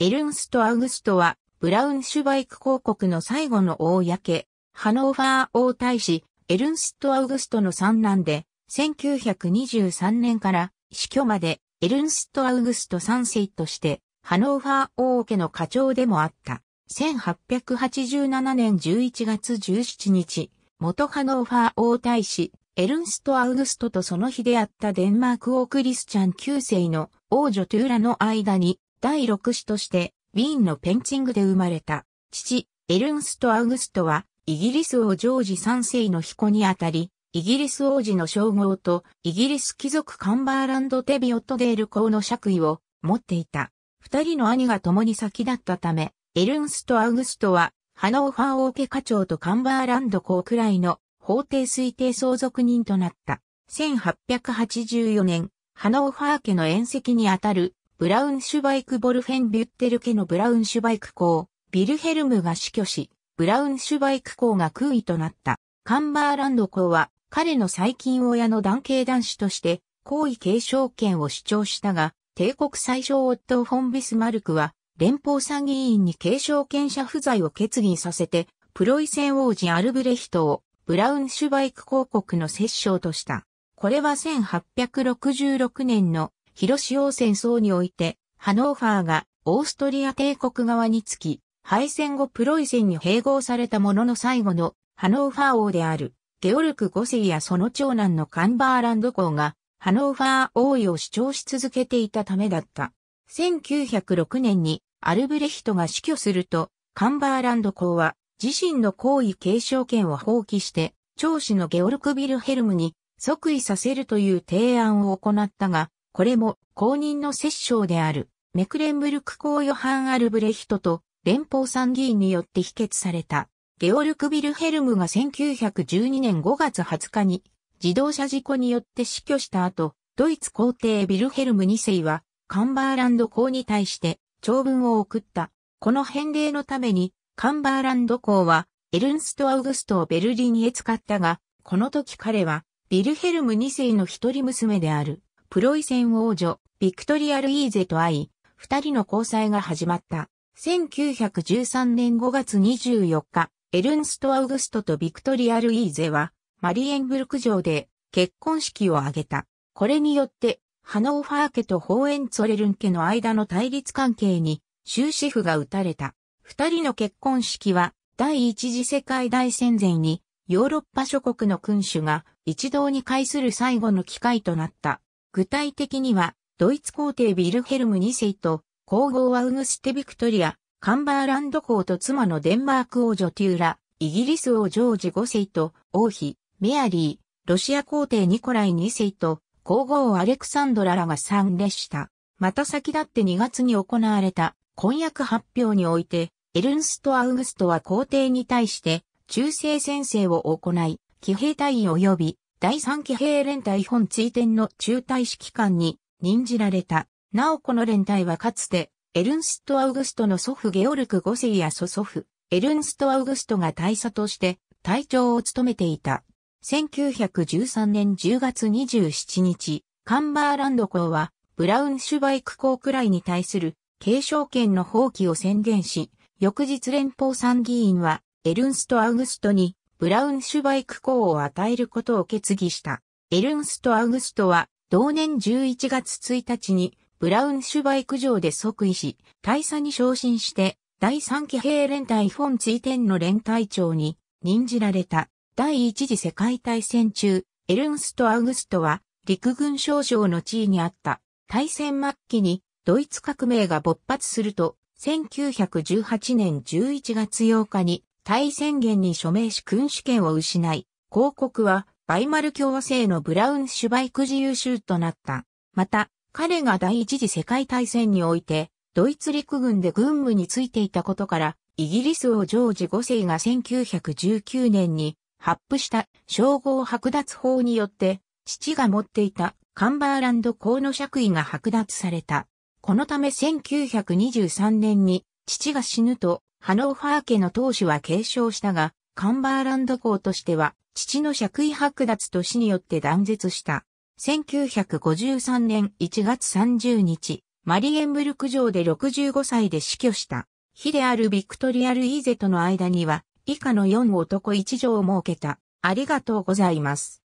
エルンスト・アウグストは、ブラウンシュバイク公国の最後の公、ハノーファー王大使、エルンスト・アウグストの三男で、1923年から死去まで、エルンスト・アウグスト三世として、ハノーファー王家の課長でもあった。1887年11月17日、元ハノーファー王大使、エルンスト・アウグストとその日であったデンマーク王クリスチャン9世の王女トゥーラの間に第6子として、ウィーンのペンチングで生まれた、父、エルンスト・アウグストは、イギリス王ジョージ3世の彦にあたり、イギリス王子の称号と、イギリス貴族カンバーランド・テビオットデール公の爵位を持っていた。二人の兄が共に先だったため、エルンスト・アウグストは、ハノーファー王家課長とカンバーランド公くらいの法定推定相続人となった。1884年、ハノーファー家の宴席にあたるブラウンシュバイク・ボルフェン・ビュッテル家のブラウンシュバイク公、ビルヘルムが死去し、ブラウンシュバイク公が空位となった。カンバーランド公は、彼の最近親の男系男子として、皇位継承権を主張したが、帝国最小夫フォン・ビスマルクは、連邦参議院に継承権者不在を決議させて、プロイセン王子アルブレヒトを、ブラウンシュバイク公国の摂政とした。これは1866年の広潮戦争において、ハノーファーがオーストリア帝国側につき、敗戦後プロイセンに併合されたものの最後のハノーファー王である、ゲオルク5世やその長男のカンバーランド公が、ハノーファー王位を主張し続けていたためだった。1906年にアルブレヒトが死去すると、カンバーランド公は自身の皇位継承権を放棄して、長子のゲオルク・ビルヘルムに即位させるという提案を行ったが、これも公認の摂政である、メクレンブルク公ヨハン・アルブレヒトと連邦参議院によって否決された。ゲオルク・ビルヘルムが1912年5月20日に自動車事故によって死去した後、ドイツ皇帝ビルヘルム2世はカンバーランド公に対して長文を送った。この返礼のためにカンバーランド公はエルンスト・アウグストをベルリンへ使ったが、この時彼はビルヘルム2世の一人娘であるプロイセン王女、ビクトリア・ルイーゼと会い、二人の交際が始まった。1913年5月24日、エルンスト・アウグストとビクトリア・ルイーゼは、マリエンブルク城で結婚式を挙げた。これによって、ハノーファー家とホーエンツォレルン家の間の対立関係に終止符が打たれた。二人の結婚式は、第一次世界大戦前に、ヨーロッパ諸国の君主が一堂に会する最後の機会となった。具体的には、ドイツ皇帝ビルヘルム2世と、皇后アウグステ・ビクトリア、カンバーランド公と妻のデンマーク王女テューラ、イギリス王ジョージ5世と、王妃、メアリー、ロシア皇帝ニコライ2世と、皇后アレクサンドラらが参列した。また先立って2月に行われた婚約発表において、エルンスト・アウグストは皇帝に対して、忠誠宣誓を行い、騎兵隊員及び第3騎兵連隊本追点の中隊指揮官に任じられた。なおこの連隊はかつて、エルンスト・アウグストの祖父ゲオルク5世や祖祖父、エルンスト・アウグストが大佐として隊長を務めていた。1913年10月27日、カンバーランド公は、ブラウンシュバイク公くらいに対する継承権の放棄を宣言し、翌日連邦参議院は、エルンスト・アウグストに、ブラウンシュバイク校を与えることを決議した。エルンスト・アウグストは、同年11月1日に、ブラウンシュバイク城で即位し、大佐に昇進して、第三期兵連隊フォン・ツイテンの連隊長に任じられた。第一次世界大戦中、エルンスト・アウグストは、陸軍少将の地位にあった。大戦末期に、ドイツ革命が勃発すると、1918年11月8日に、大宣言に署名し君主権を失い、広告はバイマル共和制のブラウンシュバイク自由州となった。また、彼が第一次世界大戦において、ドイツ陸軍で軍務についていたことから、イギリス王ジョージ5世が1919年に発布した称号剥奪法によって、父が持っていたカンバーランド公の爵位が剥奪された。このため1923年に父が死ぬとハノーファー家の当主は継承したが、カンバーランド公としては、父の借位剥奪と死によって断絶した。1953年1月30日、マリエンブルク城で65歳で死去した。非であるビクトリア・ルイーゼとの間には、以下の4男1女を設けた。ありがとうございます。